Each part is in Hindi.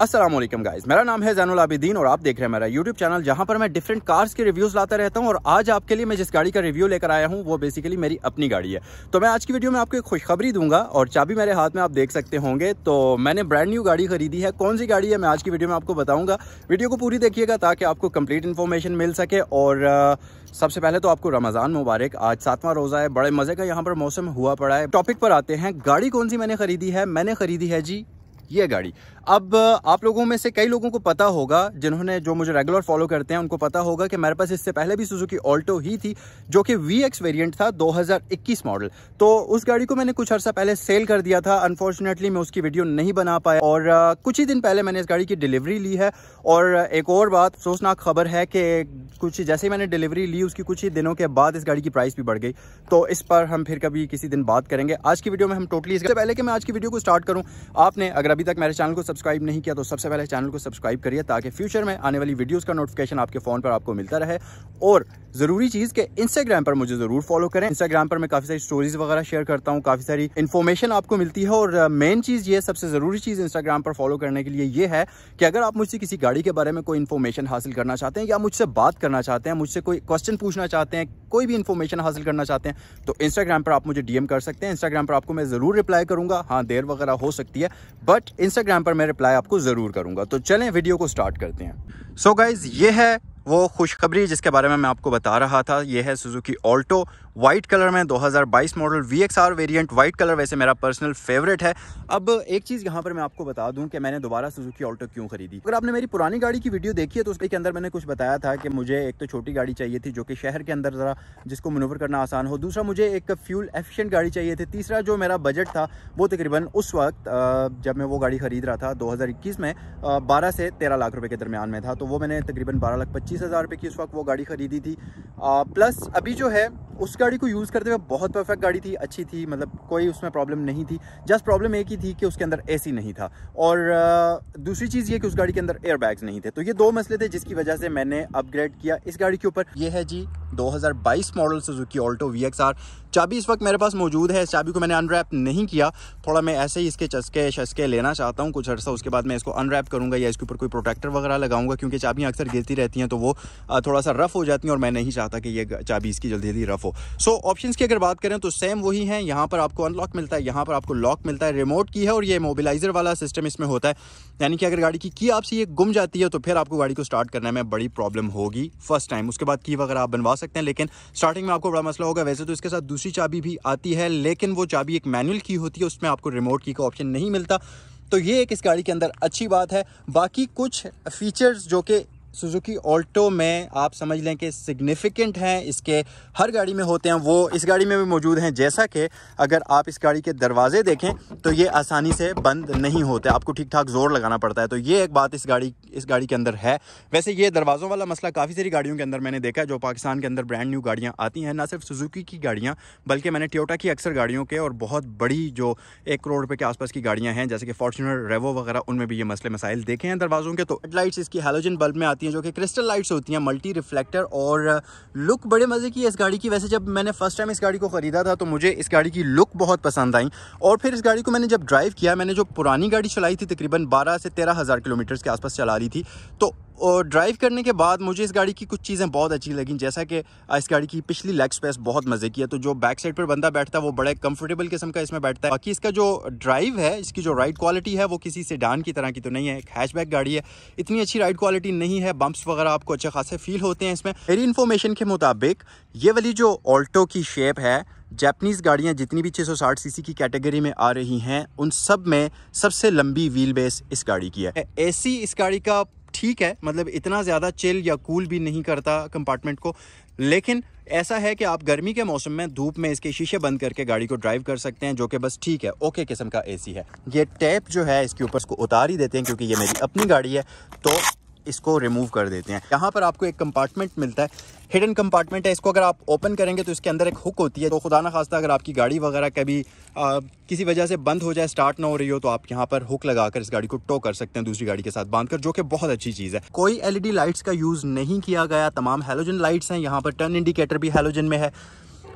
असलम गाइज मेरा नाम है जैनुल आबिदीन और आप देख रहे हैं मेरा यूट्यूब चैनल जहां पर मैं डिफरेंट कार्स के रिव्यूज लाता रहता हूं और आज आपके लिए मैं जिस गाड़ी का रिव्यू लेकर आया हूं वो बेसिकली मेरी अपनी गाड़ी है तो मैं आज की वीडियो में आपको एक खुशखबरी दूंगा और चाबी मेरे हाथ में आप देख सकते होंगे तो मैंने ब्रांड न्यू गाड़ी खरीदी है कौन सी गाड़ी है मैं आज की वीडियो में आपको बताऊंगा वीडियो को पूरी देखिएगा ताकि आपको कंप्लीट इन्फॉर्मेशन मिल सके और सबसे पहले तो आपको रमज़ान मुबारक आज सातवां रोज़ा है बड़े मज़े का यहाँ पर मौसम हुआ पड़ा है टॉपिक पर आते हैं गाड़ी कौन सी मैंने खरीदी है मैंने खरीदी है जी ये गाड़ी अब आप लोगों में से कई लोगों को पता होगा जिन्होंने जो मुझे रेगुलर फॉलो करते हैं उनको पता होगा कि मेरे पास इससे पहले भी सुजुकी ऑल्टो ही थी जो कि वी एक्स वेरियंट था 2021 मॉडल तो उस गाड़ी को मैंने कुछ अर्सा पहले सेल कर दिया था अनफॉर्चुनेटली मैं उसकी वीडियो नहीं बना पाया और कुछ ही दिन पहले मैंने इस गाड़ी की डिलीवरी ली है और एक और बात सोचनाक खबर है कि कुछ जैसे ही मैंने डिलीवरी ली उसकी कुछ ही दिनों के बाद इस गाड़ी की प्राइस भी बढ़ गई तो इस पर हम फिर कभी किसी दिन बात करेंगे आज की वीडियो में हम टोटली इससे पहले कि मैं आज की वीडियो को स्टार्ट करूँ आपने अगर अभी तक मेरे चैनल को सब्सक्राइब नहीं किया तो सबसे पहले चैनल को सब्सक्राइब करिए ताकि फ्यूचर में आने वाली वीडियोज़ का नोटिफिकेशन आपके फ़ोन पर आपको मिलता रहे और ज़रूरी चीज़ के इंस्टाग्राम पर मुझे ज़रूर फॉलो करें इंस्टाग्राम पर मैं काफ़ी सारी स्टोरीज़ वगैरह शेयर करता हूँ काफ़ी सारी इन्फॉर्मेशन आपको मिलती है और मेन uh, चीज़ ये सबसे ज़रूरी चीज़ इंस्टाग्राम पर फॉलो करने के लिए ये है कि अगर आप मुझसे किसी गाड़ी के बारे में कोई इन्फॉर्मेशन हासिल करना चाहते हैं या मुझसे बात करना चाहते हैं मुझसे कोई क्वेश्चन पूछना चाहते हैं कोई भी इन्फॉर्मेशन हासिल करना चाहते हैं तो इंस्टाग्राम पर आप मुझे डीएम कर सकते हैं इंस्टाग्राम पर आपको मैं ज़रूर रिप्लाई करूंगा हाँ देर वगैरह हो सकती है बट इंस्टाग्राम पर मेरे रिप्लाई आपको ज़रूर करूँगा तो चलें वीडियो को स्टार्ट करते हैं सो so गाइज़ ये है वो खुशखबरी जिसके बारे में मैं आपको बता रहा था ये है सुजुकी ऑल्टो वाइट कलर में 2022 model V X R variant white colour वैसे मेरा पर्सनल फेवरेट है अब एक चीज़ यहाँ पर मैं आपको बता दूँ कि मैंने दोबारा सुजुकी ऑल्टो क्यों खरीदी अगर आपने मेरी पुरानी गाड़ी की वीडियो देखी है तो उसके अंदर मैंने कुछ बताया था कि मुझे एक तो छोटी गाड़ी चाहिए थी जो कि शहर के अंदर ज़रा जिसको मनोवर करना आसान हो दूसरा मुझे एक फ्यूल एफिशियंट गाड़ी चाहिए थी तीसरा जो मेरा बजट था वो तकरीबन उस वक्त जब मैं वो गाड़ी ख़रीद रहा था दो में बारह से तेरह लाख रुपये के दरमियान में था तो वो मैंने तकरीबन बारह लाख पच्चीस हज़ार रुपये की उस वक्त वो गाड़ी ख़रीदी थी प्लस अभी जो है उसका गाड़ी को यूज़ करते हुए बहुत परफेक्ट गाड़ी थी अच्छी थी मतलब कोई उसमें प्रॉब्लम नहीं थी जस्ट प्रॉब्लम एक ही थी कि उसके अंदर एसी नहीं था और दूसरी चीज़ ये कि उस गाड़ी के अंदर एयरबैग्स नहीं थे तो ये दो मसले थे जिसकी वजह से मैंने अपग्रेड किया इस गाड़ी के ऊपर ये है जी 2022 model Suzuki Alto V X R चाबी इस वक्त मेरे पास मौजूद है इस चाबी को मैंने अनरैप नहीं किया थोड़ा मैं ऐसे ही इसके चस्के शस्के लेना चाहता हूँ कुछ अर्सा उसके बाद मैं इसको अनरैप करूँगा या इसके ऊपर कोई प्रोटेक्टर वगैरह लगाऊंगा क्योंकि चाबियाँ अक्सर गिरती रहती हैं तो वो थोड़ा सा रफ़ हो जाती हैं और मैं नहीं चाहता कि ये चाबी इसकी जल्दी जल्दी रफ़ हो सो so, ऑप्शन की अगर बात करें तो सेम वही है यहाँ पर आपको अनलॉक मिलता है यहाँ पर आपको लॉक मिलता है रिमोट की है और ये मोबिलाइज़र वाला सिस्टम इसमें होता है यानी कि अगर गाड़ी की की आपसे ये गुम जाती है तो फिर आपको गाड़ी को स्टार्ट करने में बड़ी प्रॉब्लम होगी फर्स्ट टाइम उसके बाद की वगैरह आप बनवा सकते हैं लेकिन स्टार्टिंग में आपको बड़ा मसला होगा वैसे तो इसके साथ दूसरी चाबी भी आती है लेकिन वो चाबी एक मैनुअल की होती है उसमें आपको रिमोट की का ऑप्शन नहीं मिलता तो ये एक इस गाड़ी के अंदर अच्छी बात है बाकी कुछ फीचर्स जो कि सुजुकी ऑल्टो में आप समझ लें कि सिग्निफिकेंट हैं इसके हर गाड़ी में होते हैं वो इस गाड़ी में भी मौजूद हैं जैसा कि अगर आप इस गाड़ी के दरवाजे देखें तो ये आसानी से बंद नहीं होते आपको ठीक ठाक ज़ोर लगाना पड़ता है तो ये एक बात इस गाड़ी इस गाड़ी के अंदर है वैसे ये दरवाज़ों वाला मसला काफ़ी सारी गाड़ियों के अंदर मैंने देखा है जो पाकिस्तान के अंदर ब्रांड न्यू गाड़ियाँ आती हैं ना सिर्फ सुजुकी की गाड़ियाँ बल्कि मैंने टोयोटा की अक्सर गाड़ियों के और बहुत बड़ी जो एक करोड़ रुपये के आसपास की गाड़ियाँ हैं जैसे कि फॉर्चुनर रेवो वगैरह उनमें भी ये मसले मसाइल देखे हैं दरवाज़ों के तो हेडलाइट्स इसकी हेलोजन बल्ब में आती है हैं जो कि क्रिस्टल लाइट्स होती हैं मल्टी रिफ्लेक्टर और लुक uh, बड़े मज़े की है इस गाड़ी की वैसे जब मैंने फ़र्स्ट टाइम इस गाड़ी को ख़रीदा था तो मुझे इस गाड़ी की लुक बहुत पसंद आई और फिर इस गाड़ी को मैंने जब ड्राइव किया मैंने जो पुरानी गाड़ी चलाई थी तकरीबन बारह से तेरह हज़ार किलोमीटर्स के आसपास चला रही थी तो और ड्राइव करने के बाद मुझे इस गाड़ी की कुछ चीज़ें बहुत अच्छी लगी जैसा कि इस गाड़ी की पिछली लेग स्पेस बहुत मज़े की है तो जो बैक साइड पर बंदा बैठता है वो बड़े कंफर्टेबल किस्म का इसमें बैठता है बाकी इसका जो ड्राइव है इसकी जो राइड क्वालिटी है वो किसी डान की तरह की तो नहीं है एक हैचबैक गाड़ी है इतनी अच्छी राइड क्वालिटी नहीं है बम्प्स वगैरह आपको अच्छे खासे फील होते हैं इसमें मेरी इन्फॉर्मेशन के मुताबिक ये वाली जो ऑल्टो की शेप है जैपनीज़ गाड़ियाँ जितनी भी 660 सीसी की कैटेगरी में आ रही हैं उन सब में सबसे लंबी व्हील बेस इस गाड़ी की है एसी इस गाड़ी का ठीक है मतलब इतना ज़्यादा चिल या कूल भी नहीं करता कंपार्टमेंट को लेकिन ऐसा है कि आप गर्मी के मौसम में धूप में इसके शीशे बंद करके गाड़ी को ड्राइव कर सकते हैं जो कि बस ठीक है ओके किस्म का एसी है ये टैप जो है इसके ऊपर इसको उतार ही देते हैं क्योंकि ये मेरी अपनी गाड़ी है तो इसको रिमूव कर देते हैं यहाँ पर आपको एक कंपार्टमेंट मिलता है हिडन कंपार्टमेंट है इसको अगर आप ओपन करेंगे तो इसके अंदर एक हुक होती है तो खुदा ना खास्ता अगर आपकी गाड़ी वगैरह कभी आ, किसी वजह से बंद हो जाए स्टार्ट ना हो रही हो तो आप यहाँ पर हुक लगाकर इस गाड़ी को टो कर सकते हैं दूसरी गाड़ी के साथ बांध कर जो कि बहुत अच्छी चीज़ है कोई एलईडी लाइट्स का यूज़ नहीं किया गया तमाम हेलोजन लाइट्स हैं यहाँ पर टर्न इंडिकेटर भी हेलोजन में है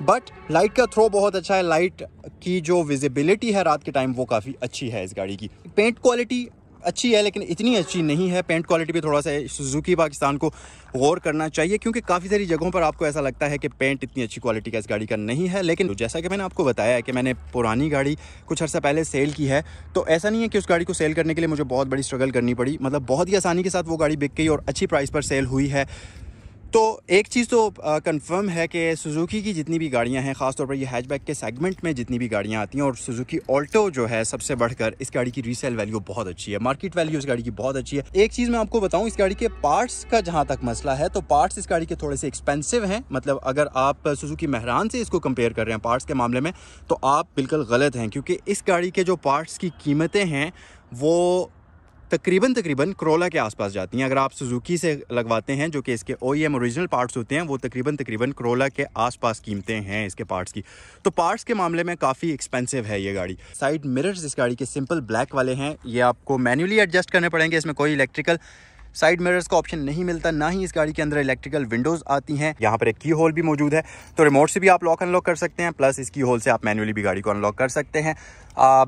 बट लाइट का थ्रो बहुत अच्छा है लाइट की जो विजिबिलिटी है रात के टाइम वो काफ़ी अच्छी है इस गाड़ी की पेंट क्वालिटी अच्छी है लेकिन इतनी अच्छी नहीं है पेंट क्वालिटी भी थोड़ा सा सुजुकी पाकिस्तान को गौर करना चाहिए क्योंकि काफ़ी सारी जगहों पर आपको ऐसा लगता है कि पेंट इतनी अच्छी क्वालिटी का इस गाड़ी का नहीं है लेकिन तो जैसा कि मैंने आपको बताया है कि मैंने पुरानी गाड़ी कुछ अर्सा पहले सेल की है तो ऐसा नहीं है कि उस गाड़ी को सेल करने के लिए मुझे बहुत बड़ी स्ट्रगल करनी पड़ी मतलब बहुत ही आसानी के साथ वो गाड़ी बिक गई और अच्छी प्राइस पर सेल हुई है तो एक चीज़ तो कंफर्म है कि सुजुकी की जितनी भी गाड़ियां हैं ख़ासतौर पर ये हैचबैक के सेगमेंट में जितनी भी गाड़ियां आती हैं और सुजुकी ऑल्टो जो है सबसे बढ़कर इस गाड़ी की रीसेल वैल्यू बहुत अच्छी है मार्केट वैल्यू इस गाड़ी की बहुत अच्छी है एक चीज़ मैं आपको बताऊँ इस गाड़ी के पार्ट्स का जहाँ तक मसला है तो पार्ट्स इस गाड़ी के थोड़े से एक्सपेंसिव हैं मतलब अगर आप सुजुकी महरान से इसको कंपेयर कर रहे हैं पार्ट्स के मामले में तो आप बिल्कुल गलत हैं क्योंकि इस गाड़ी के जो पार्ट्स की कीमतें हैं वो तकरीबन तकरीबन करोला के आसपास जाती हैं अगर आप सुजुकी से लगवाते हैं जो कि इसके ओ एम औरिजिनल पार्ट्स होते हैं वो तकरीबन तकरीबन करोला के आसपास कीमतें हैं इसके पार्ट्स की तो पार्ट्स के मामले में काफ़ी एक्सपेंसिव है ये गाड़ी साइड मिरर्स इस गाड़ी के सिंपल ब्लैक वाले हैं ये आपको मैन्युअली एडजस्ट करने पड़ेंगे इसमें कोई इलेक्ट्रिकल साइड मिरर्स का ऑप्शन नहीं मिलता ना ही इस गाड़ी के अंदर इलेक्ट्रिकल विंडोज आती हैं यहाँ पर एक की होल भी मौजूद है तो रिमोट से भी आप लॉक अनलॉक कर सकते हैं प्लस इस की होल से आप मैनुअली भी गाड़ी को अनलॉक कर सकते हैं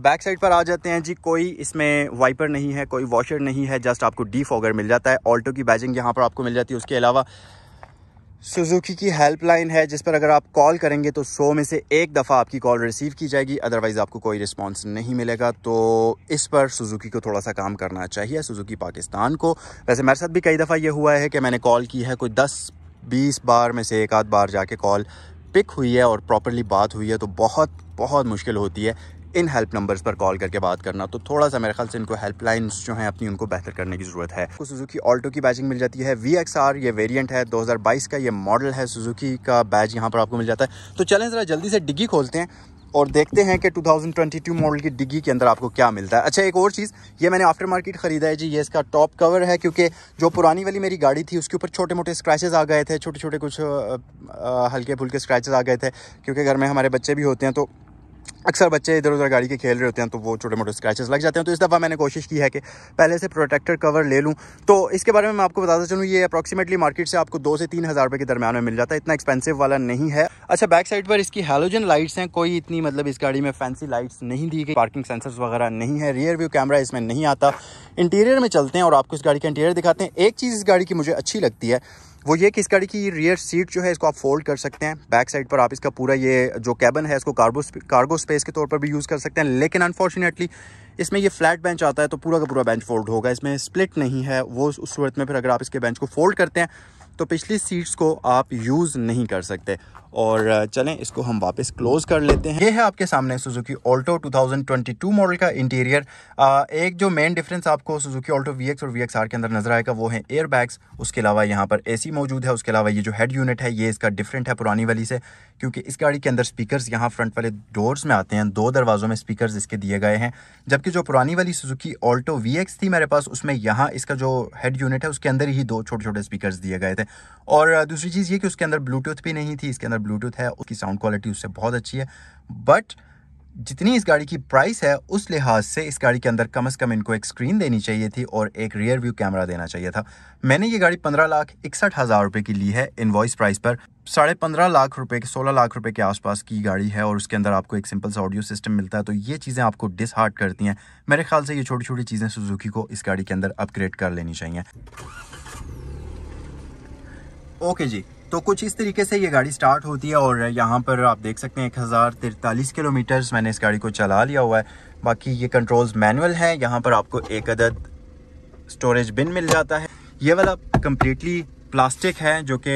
बैक साइड पर आ जाते हैं जी कोई इसमें वाइपर नहीं है कोई वॉशर नहीं है जस्ट आपको डी मिल जाता है ऑल्टो की बैजिंग यहाँ पर आपको मिल जाती है उसके अलावा सुजुकी की हेल्पलाइन है जिस पर अगर आप कॉल करेंगे तो सौ में से एक दफ़ा आपकी कॉल रिसीव की जाएगी अदरवाइज़ आपको कोई रिस्पांस नहीं मिलेगा तो इस पर सुजुकी को थोड़ा सा काम करना चाहिए सुजुकी पाकिस्तान को वैसे मेरे साथ भी कई दफ़ा ये हुआ है कि मैंने कॉल की है कोई दस बीस बार में से एक आध बार जाके कॉल पिक हुई है और प्रॉपरली बात हुई है तो बहुत बहुत मुश्किल होती है इन हेल्प नंबर्स पर कॉल करके बात करना तो थोड़ा सा मेरे ख्याल से इनको हेल्पलाइन जो है अपनी उनको बेहतर करने की ज़रूरत है आपको सुजुकी ऑल्टो की बैजिंग मिल जाती है वी ये वेरियंट है दो का ये मॉडल है सुजुकी का बैज यहाँ पर आपको मिल जाता है तो चलें ज़रा जल्दी से डिग्गी खोलते हैं और देखते हैं कि 2022 मॉडल की डिग्गी के अंदर आपको क्या मिलता है अच्छा एक और चीज़ ये मैंने आफ्टर मार्केट ख़रीदा है जी ये इसका टॉप कवर है क्योंकि जो पुरानी वाली मेरी गाड़ी थी उसके ऊपर छोटे मोटे स्क्रैचेज़ आ गए थे छोटे छोटे कुछ हल्के फुल्के स्क्रैचेज़ आ गए थे क्योंकि घर में हमारे बच्चे भी होते हैं तो अक्सर बच्चे इधर उधर गाड़ी के खेल रहे होते हैं तो वो छोटे मोटे स्क्रैचेस लग जाते हैं तो इस दफ़ा मैंने कोशिश की है कि पहले से प्रोटेक्टर कवर ले लूँ तो इसके बारे में मैं आपको बताता चलूँ ये अप्रॉक्सीमेटली मार्केट से आपको दो से तीन हज़ार रुपये के दरमियान में मिल जाता है इतना एक्सपेंसिव वाला नहीं है अच्छा बैक साइड पर इसकी हेलोजन लाइट्स हैं कोई इतनी मतलब इस गाड़ी में फैंसी लाइट्स नहीं दी गई पार्किंग सेंसर्स वगैरह नहीं है रियर व्यू कैमरा इसमें नहीं आता इंटीरियर में चलते हैं और आपको इस गाड़ी का इंटीरियर दिखाते हैं एक चीज़ इस गाड़ी की मुझे अच्छी लगती है वो ये कि इस गाड़ी की रियर सीट जो है इसको आप फोल्ड कर सकते हैं बैक साइड पर आप इसका पूरा ये जो कैबन है इसको कार्गो कार्गो स्पेस के तौर पर भी यूज़ कर सकते हैं लेकिन अनफॉर्चुनेटली इसमें ये फ्लैट बेंच आता है तो पूरा का पूरा बेंच फोल्ड होगा इसमें स्प्लिट नहीं है वो उस सूरत में फिर अगर आप इसके बेंच को फोल्ड करते हैं तो पिछली सीट्स को आप यूज़ नहीं कर सकते और चलें इसको हम वापस क्लोज़ कर लेते हैं ये है आपके सामने सुजुकी ऑल्टो 2022 मॉडल का इंटीरियर एक जो मेन डिफरेंस आपको सुजुकी ऑल्टो वी और वी के अंदर नजर आएगा वो है एयर बैग्स उसके अलावा यहाँ पर ए मौजूद है उसके अलावा ये जो हेड यूनिट है ये इसका डिफरेंट है पुरानी वाली से क्योंकि इस गाड़ी के अंदर स्पीकर यहाँ फ्रंट वाले डोर्स में आते हैं दो दरवाज़ों में स्पीकर इसके दिए गए हैं जबकि जो पुरानी वाली सुजुकी ऑल्टो वी थी मेरे पास उसमें यहाँ इसका जो हेड यूनिट है उसके अंदर ही दो छोटे छोटे स्पीकर दिए गए थे हैं और दूसरी चीज़ ये कि उसके अंदर ब्लूटूथ भी नहीं थी इसके अंदर ब्लूटूथ है उसकी साउंड क्वालिटी उससे बहुत अच्छी है बट जितनी इस गाड़ी की प्राइस है उस लिहाज से इस गाड़ी के अंदर कम से कम इनको एक स्क्रीन देनी चाहिए थी और एक रियर व्यू कैमरा देना चाहिए था मैंने ये गाड़ी पंद्रह लाख इकसठ हज़ार रुपये की ली है इनवॉइस प्राइस पर साढ़े पंद्रह लाख रुपए के सोलह लाख रुपए के आसपास की गाड़ी है और उसके अंदर आपको एक सिंपल सा ऑडियो सिस्टम मिलता है तो ये चीज़ें आपको डिसहार्ट करती हैं मेरे ख्याल से ये छोटी छोटी चीज़ें सुजुकी को इस गाड़ी के अंदर अपग्रेड कर लेनी चाहिए ओके जी तो कुछ इस तरीके से ये गाड़ी स्टार्ट होती है और यहाँ पर आप देख सकते हैं एक हज़ार तिरतालीस किलोमीटर्स मैंने इस गाड़ी को चला लिया हुआ है बाकी ये कंट्रोल्स मैनुअल हैं यहाँ पर आपको एक अदद स्टोरेज बिन मिल जाता है ये वाला कम्प्लीटली प्लास्टिक है जो कि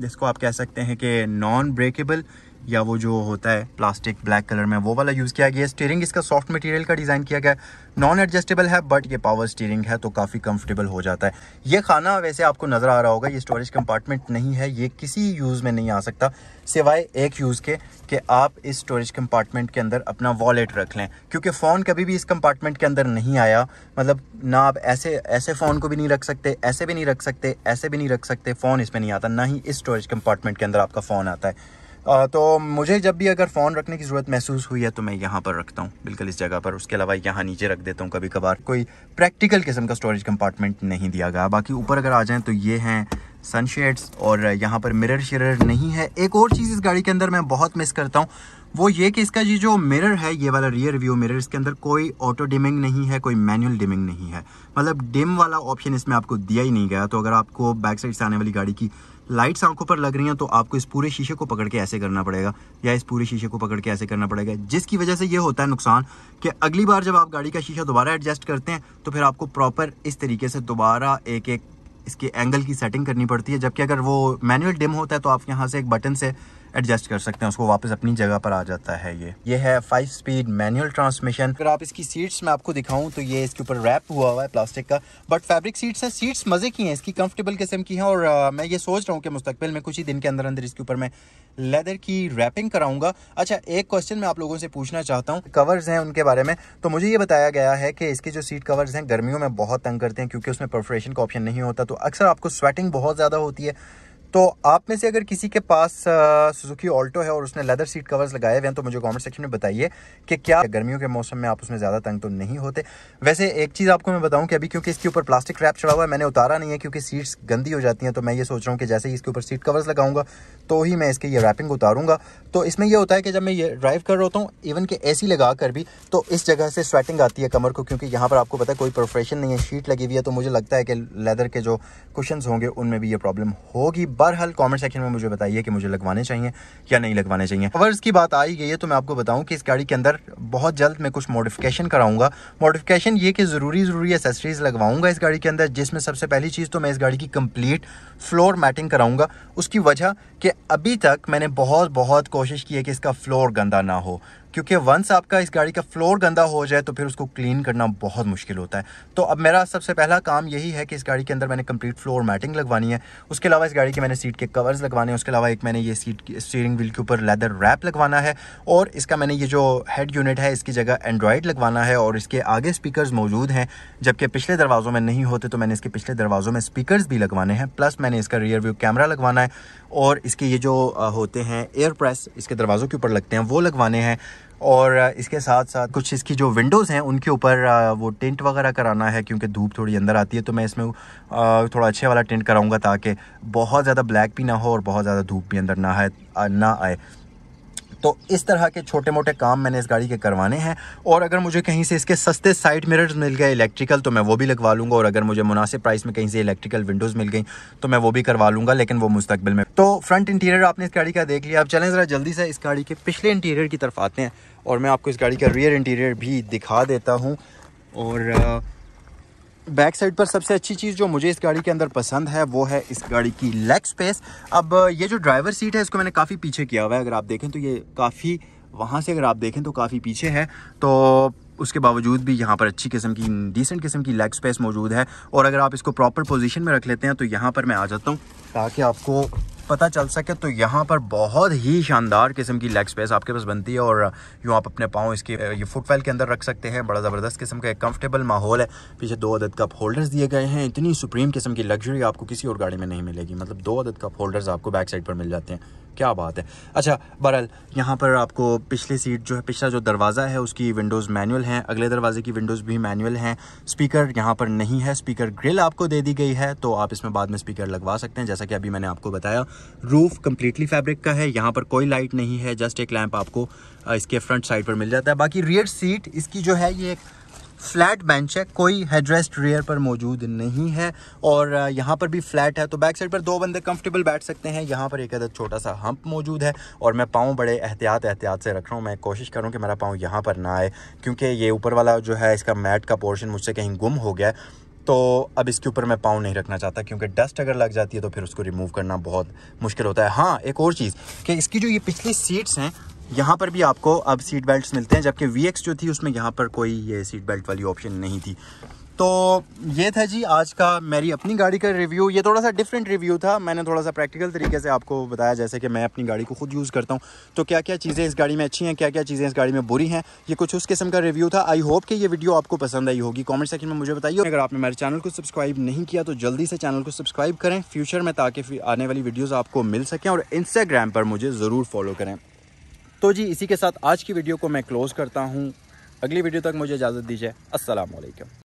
जिसको आप कह सकते हैं कि नॉन ब्रेकेबल या वो जो होता है प्लास्टिक ब्लैक कलर में वो वाला यूज़ किया गया है स्टीयरिंग इसका सॉफ्ट मटेरियल का डिज़ाइन किया गया है नॉन एडजस्टेबल है बट ये पावर स्टीयरिंग है तो काफ़ी कंफर्टेबल हो जाता है ये खाना वैसे आपको नज़र आ रहा होगा ये स्टोरेज कंपार्टमेंट नहीं है ये किसी यूज़ में नहीं आ सकता सिवाय एक यूज़ के कि आप इस स्टोरेज कंपार्टमेंट के अंदर अपना वॉलेट रख लें क्योंकि फ़ोन कभी भी इस कंपार्टमेंट के अंदर नहीं आया मतलब ना आप ऐसे ऐसे फ़ोन को भी नहीं रख सकते ऐसे भी नहीं रख सकते ऐसे भी नहीं रख सकते फ़ोन इसमें नहीं आता ना ही इस स्टोरेज कंपार्टमेंट के अंदर आपका फ़ोन आता है तो मुझे जब भी अगर फ़ोन रखने की ज़रूरत महसूस हुई है तो मैं यहाँ पर रखता हूँ बिल्कुल इस जगह पर उसके अलावा यहाँ नीचे रख देता हूँ कभी कभार कोई प्रैक्टिकल किस्म का स्टोरेज कंपार्टमेंट नहीं दिया गया बाकी ऊपर अगर आ जाएँ तो ये हैं सनशेड्स और यहाँ पर मिरर शिरर नहीं है एक और चीज़ इस गाड़ी के अंदर मैं बहुत मिस करता हूँ वो ये कि इसका ये जो मिरर है ये वाला रियर व्यू मिरर इसके अंदर कोई ऑटो डिमिंग नहीं है कोई मैनुअल डिमिंग नहीं है मतलब डिम वाला ऑप्शन इसमें आपको दिया ही नहीं गया तो अगर आपको बैक साइड से आने वाली गाड़ी की लाइट्स आंखों पर लग रही हैं तो आपको इस पूरे शीशे को पकड़ के ऐसे करना पड़ेगा या इस पूरे शीशे को पकड़ के ऐसे करना पड़ेगा जिसकी वजह से ये होता है नुकसान कि अगली बार जब आप गाड़ी का शीशा दोबारा एडजस्ट करते हैं तो फिर आपको प्रॉपर इस तरीके से दोबारा एक एक इसके एंगल की सेटिंग करनी पड़ती है जबकि अगर वो मैनुअल डिम होता है तो आप यहाँ से एक बटन से एडजस्ट कर सकते हैं उसको वापस अपनी जगह पर आ जाता है ये ये है फाइव स्पीड मैनुअल ट्रांसमिशन अगर आप इसकी सीट्स में आपको दिखाऊं तो ये इसके ऊपर रैप हुआ हुआ है प्लास्टिक का बट फैब्रिक सीट्स हैं सीट्स मज़े की हैं इसकी कंफर्टेबल किस्म की हैं और आ, मैं ये सोच रहा हूँ कि मुस्तबिल में कुछ ही दिन के अंदर अंदर इसके ऊपर मैं लेदर की रैपिंग कराऊंगा अच्छा एक क्वेश्चन मैं आप लोगों से पूछना चाहता हूँ कवर्स हैं उनके बारे में तो मुझे ये बताया गया है कि इसके जो सीट कवर्स हैं गर्मियों में बहुत तंग करते हैं क्योंकि उसमें परफ्रेशन का ऑप्शन नहीं होता तो अक्सर आपको स्वेटिंग बहुत ज़्यादा होती है तो आप में से अगर किसी के पास सुजुकी ऑल्टो है और उसने लेदर सीट कवर्स लगाए हुए हैं तो मुझे कमेंट सेक्शन में बताइए कि क्या गर्मियों के मौसम में आप उसमें ज़्यादा तंग तो नहीं होते वैसे एक चीज़ आपको मैं बताऊं कि अभी क्योंकि इसके ऊपर प्लास्टिक रैप चढ़ा हुआ है मैंने उतारा नहीं है क्योंकि सीट्स गंदी हो जाती हैं तो मैं ये सोच रहा हूँ कि जैसे ही इसके ऊपर सीट कवर्स लगाऊंगा तो ही मैं इसके ये रैपिंग उतारूंगा तो इसमें यह होता है कि जब मैं ये ड्राइव कर रहा होता हूँ इवन कि ए लगा कर भी तो इस जगह से स्वेटिंग आती है कमर को क्योंकि यहाँ पर आपको पता है कोई प्रोफेशन नहीं है शीट लगी हुई है तो मुझे लगता है कि लेदर के जो क्वेश्चन होंगे उनमें भी ये प्रॉब्लम होगी बहरहाल कमेंट सेक्शन में मुझे बताइए कि मुझे लगवाने चाहिए या नहीं लगवाने चाहिए कवर्स की बात आई गई है तो मैं आपको बताऊं कि इस गाड़ी के अंदर बहुत जल्द मैं कुछ मॉडिफिकेशन कराऊंगा मॉडिफिकेशन ये कि ज़रूरी ज़रूरी एसेसरीज़ लगवाऊंगा इस गाड़ी के अंदर जिसमें सबसे पहली चीज़ तो मैं इस गाड़ी की कंप्लीट फ्लोर मैटिंग कराऊंगा उसकी वजह कि अभी तक मैंने बहुत बहुत कोशिश की है कि इसका फ्लोर गंदा ना हो क्योंकि वंस आपका इस गाड़ी का फ्लोर गंदा हो जाए तो फिर उसको क्लीन करना बहुत मुश्किल होता है तो अब मेरा सबसे पहला काम यही है कि इस गाड़ी के अंदर मैंने कंप्लीट फ्लोर मैटिंग लगवानी है उसके अलावा इस गाड़ी के मैंने सीट के कवर्स लगवाने हैं उसके अलावा एक मैंने ये सीट स्टीयरिंग व्हील के ऊपर लेदर रैप लगवाना है और इसका मैंने ये जो हेड यूनिट है इसकी जगह एंड्रॉयड लगवाना है और इसके आगे स्पीकर मौजूद हैं जबकि पिछले दरवाज़ों में नहीं होते तो मैंने इसके पिछले दरवाज़ों में स्पीकर भी लगवाने हैं प्लस मैंने इसका रियर व्यू कैमरा लगवाना है और इसके ये जो होते हैं एयर प्रेस इसके दरवाज़ों के ऊपर लगते हैं वो लगवाने हैं और इसके साथ साथ कुछ इसकी जो विंडोज़ हैं उनके ऊपर वो टेंट वगैरह कराना है क्योंकि धूप थोड़ी अंदर आती है तो मैं इसमें थोड़ा अच्छे वाला टेंट कराऊंगा ताकि बहुत ज़्यादा ब्लैक भी ना हो और बहुत ज़्यादा धूप भी अंदर ना आए ना आए तो इस तरह के छोटे मोटे काम मैंने इस गाड़ी के करवाने हैं और अगर मुझे कहीं से इसके सस्ते साइड मिरर्स मिल गए इलेक्ट्रिकल तो मैं वो भी लगवा लूँगा और अगर मुझे मुनासिब प्राइस में कहीं से इलेक्ट्रिकल विंडोज़ मिल गई तो मैं वो भी करवा लूँगा लेकिन वो मुस्तबिल में तो फ्रंट इंटीरियर आपने इस गाड़ी का देख लिया अब चलें ज़रा जल्दी से इस गाड़ी के पिछले इंटीरियर की तरफ आते हैं और मैं आपको इस गाड़ी का रियर इंटीरियर भी दिखा देता हूँ और बैक साइड पर सबसे अच्छी चीज़ जो मुझे इस गाड़ी के अंदर पसंद है वो है इस गाड़ी की लेग स्पेस अब ये जो ड्राइवर सीट है इसको मैंने काफ़ी पीछे किया हुआ है अगर आप देखें तो ये काफ़ी वहाँ से अगर आप देखें तो काफ़ी पीछे है तो उसके बावजूद भी यहाँ पर अच्छी किस्म की डिसेंट किस्म की लेग स्पेस मौजूद है और अगर आप इसको प्रॉपर पोजीशन में रख लेते हैं तो यहाँ पर मैं आ जाता हूँ ताकि आपको पता चल सके तो यहाँ पर बहुत ही शानदार किस्म की लेग स्पेस आपके पास बनती है और यूँ आप अपने पाँव इसके ये फुटवेल के अंदर रख सकते हैं बड़ा ज़बरदस्त किस्म का एक कंफर्टेबल माहौल है पीछे दो अदद कप होल्डर्स दिए गए हैं इतनी सुप्रीम किस्म की लग्जरी आपको किसी और गाड़ी में नहीं मिलेगी मतलब दो अदद कप होल्डर्स आपको बैक साइड पर मिल जाते हैं क्या बात है अच्छा बहरहाल यहाँ पर आपको पिछली सीट जो है पिछला जो दरवाज़ा है उसकी विंडोज़ मैनुअल हैं अगले दरवाजे की विंडोज़ भी मैनुअल हैं स्पीकर यहाँ पर नहीं है स्पीकर ग्रिल आपको दे दी गई है तो आप इसमें बाद में स्पीकर लगवा सकते हैं जैसा कि अभी मैंने आपको बताया रूफ़ कम्प्लीटली फैब्रिक का है यहाँ पर कोई लाइट नहीं है जस्ट एक लैम्प आपको इसके फ्रंट साइड पर मिल जाता है बाकी रियर सीट इसकी जो है ये एक फ्लैट बेंच है कोई हेडरेस्ट रियर पर मौजूद नहीं है और यहाँ पर भी फ्लैट है तो बैक साइड पर दो बंदे कंफर्टेबल बैठ सकते हैं यहाँ पर एक अदर छोटा सा हम्प मौजूद है और मैं पाँव बड़े एहतियात एहतियात से रख रहा हूँ मैं कोशिश करूँ कि मेरा पाँव यहाँ पर ना आए क्योंकि ये ऊपर वाला जो है इसका मैट का पोर्शन मुझसे कहीं गुम हो गया तो अब इसके ऊपर मैं पाँव नहीं रखना चाहता क्योंकि डस्ट अगर लग जाती है तो फिर उसको रिमूव करना बहुत मुश्किल होता है हाँ एक और चीज़ कि इसकी जो ये पिछली सीट्स हैं यहाँ पर भी आपको अब सीट बेल्ट मिलते हैं जबकि वी जो थी उसमें यहाँ पर कोई ये सीट बेल्ट वाली ऑप्शन नहीं थी तो ये था जी आज का मेरी अपनी गाड़ी का रिव्यू ये थोड़ा सा डिफरेंट रिव्यू था मैंने थोड़ा सा प्रैक्टिकल तरीके से आपको बताया जैसे कि मैं अपनी गाड़ी को खुद यूज़ करता हूँ तो क्या क्या चीज़ें इस गाड़ी में अच्छी हैं क्या क्या चीज़ें इस गाड़ी में बुरी हैं ये कुछ उस किस्म का रिव्यू था आई होप कि ये वीडियो आपको पसंद आई होगी कॉमेंट सेक्शन में मुझे बताइए अगर आपने मेरे चैनल को सब्सक्राइब नहीं किया तो जल्दी से चैनल को सब्सक्राइब करें फ्यूचर में ताकि आने वाली वीडियोज़ आपको मिल सकें और इंस्टाग्राम पर मुझे ज़रूर फॉलो करें तो जी इसी के साथ आज की वीडियो को मैं क्लोज़ करता हूँ अगली वीडियो तक मुझे इजाज़त दीजिए असलकम